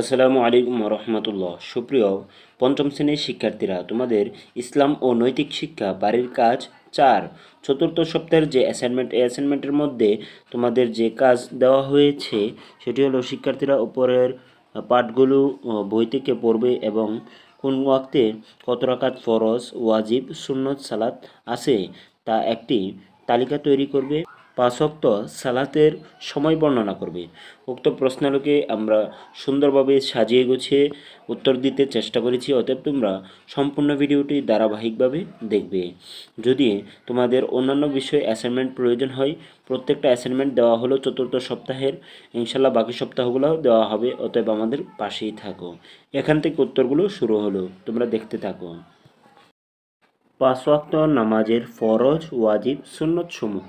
আসসালামু আলাইকুম রহমতুল্লাহ সুপ্রিয় পঞ্চম শ্রেণীর শিক্ষার্থীরা তোমাদের ইসলাম ও নৈতিক শিক্ষা বাড়ির কাজ চার চতুর্থ সপ্তাহের যে অ্যাসাইনমেন্ট এই অ্যাসাইনমেন্টের মধ্যে তোমাদের যে কাজ দেওয়া হয়েছে সেটি হলো শিক্ষার্থীরা উপরের পাঠগুলো বই থেকে পড়বে এবং কোন ওয়াক্তে কত রাকাত ফরজ ওয়াজিব সুন্নত সালাত আছে তা একটি তালিকা তৈরি করবে পাঁচক্ত সালাতের সময় বর্ণনা করবে উক্ত প্রশ্নগুলোকে আমরা সুন্দরভাবে সাজিয়ে গুছিয়ে উত্তর দিতে চেষ্টা করেছি অতএব তোমরা সম্পূর্ণ ভিডিওটি ধারাবাহিকভাবে দেখবে যদি তোমাদের অন্যান্য বিষয়ে অ্যাসাইনমেন্ট প্রয়োজন হয় প্রত্যেকটা অ্যাসাইনমেন্ট দেওয়া হলো চতুর্থ সপ্তাহের ইনশাল্লাহ বাকি সপ্তাহগুলোও দেওয়া হবে অতএব আমাদের পাশেই থাকো এখান থেকে উত্তরগুলো শুরু হলো তোমরা দেখতে থাকো পাঁচ নামাজের ফরজ ওয়াজিব সুন্নতসমূহ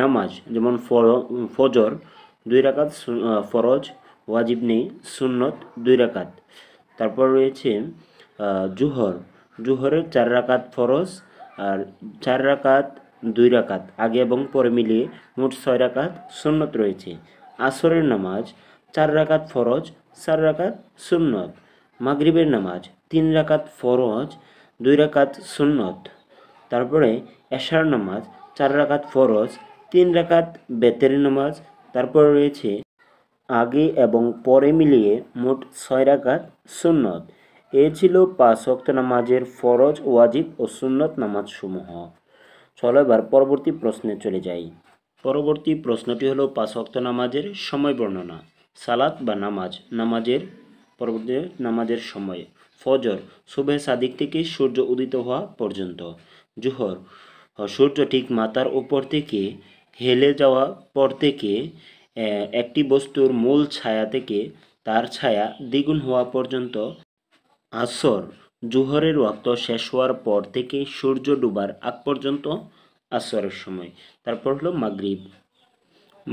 নামাজ যেমন ফজর দুই রাকাত ফরজ ওয়াজিব নেই সুন্নত দুই রাকাত তারপর রয়েছে জুহর জুহরের চার রাকাত ফরজ আর চার রাকাত দুই রাকাত আগে এবং পরে মিলিয়ে মোট ছয় রাকাত সুন্নত রয়েছে আসরের নামাজ চার রাকাত ফরজ চার রাকাত সুন্নত মাগরিবের নামাজ তিন রাকাত ফরজ দুই রাকাত সুন্নত তারপরে এশার নামাজ চার রাকাত ফরজ তিন রাকাত বেতের নামাজ তারপর রয়েছে আগে এবং পরে মিলিয়ে মোট ছয় রাকাত সুন্নত এ ছিল পাঁচ ওয়াক্ত নামাজের ফরজ ওয়াজিব ও সুন্নত নামাজ সমূহ চলো এবার পরবর্তী প্রশ্নে চলে যাই পরবর্তী প্রশ্নটি হলো পাঁচ ওয়াক্ত নামাজের সময় বর্ণনা সালাত বা নামাজ নামাজের পরবর্তী নামাজের সময় ফজর সুবহে সাদিক থেকে সূর্য উদিত হওয়া পর্যন্ত জোহর সূর্য ঠিক মাতার উপর থেকে হেলে যাওয়া পর থেকে একটি বস্তুর মূল ছায়া থেকে তার ছায়া দ্বিগুণ হওয়া পর্যন্ত আসর জুহরের ওয়াক্ত শেষ হওয়ার পর থেকে সূর্য ডুবার আগ পর্যন্ত আসরের সময় তারপর হলো মাগরিব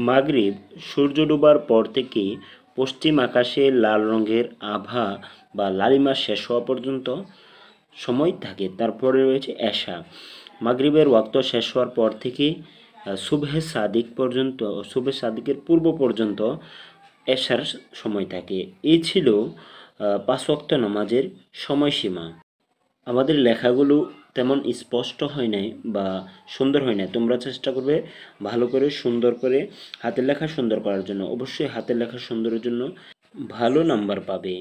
মাগরিব সূর্য ডুবার পর থেকে পশ্চিম আকাশে লাল রঙের আভা বা লালিমা শেষ হওয়া পর্যন্ত সময় থাকে তারপরে রয়েছে এশা মাগরিবের ওয়াক্ত শেষ হওয়ার পর থেকে শুভে সাদিক পর্যন্ত শুভে সাদিকের পূর্ব পর্যন্ত এসার সময় থাকে এই ছিল পাঁচ ওয়াক্ত নামাজের সময়সীমা আমাদের লেখাগুলো তেমন স্পষ্ট হয় নাই বা সুন্দর হয় নাই তোমরা চেষ্টা করবে ভালো করে সুন্দর করে হাতের লেখা সুন্দর করার জন্য অবশ্যই হাতের লেখা সুন্দরের জন্য ভালো নাম্বার পাবে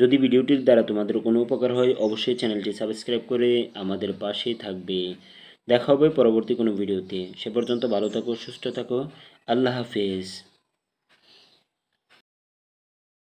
যদি ভিডিওটির দ্বারা তোমাদের কোনো উপকার হয় অবশ্যই চ্যানেলটি সাবস্ক্রাইব করে আমাদের পাশেই থাকবে দেখা হবে পরবর্তী কোনো ভিডিওতে সে পর্যন্ত ভালো থাকো সুস্থ থাকো আল্লাহ হাফিজ